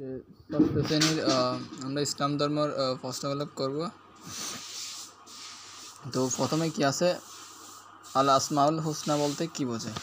যে ষষ্ঠ শ্রেণীর আমরা ইসলাম ধর্মর প্রশ্নগুলোক করবো তো প্রথমে কি আছে আল আসমাউল হুসনা বলতে কি বোঝায়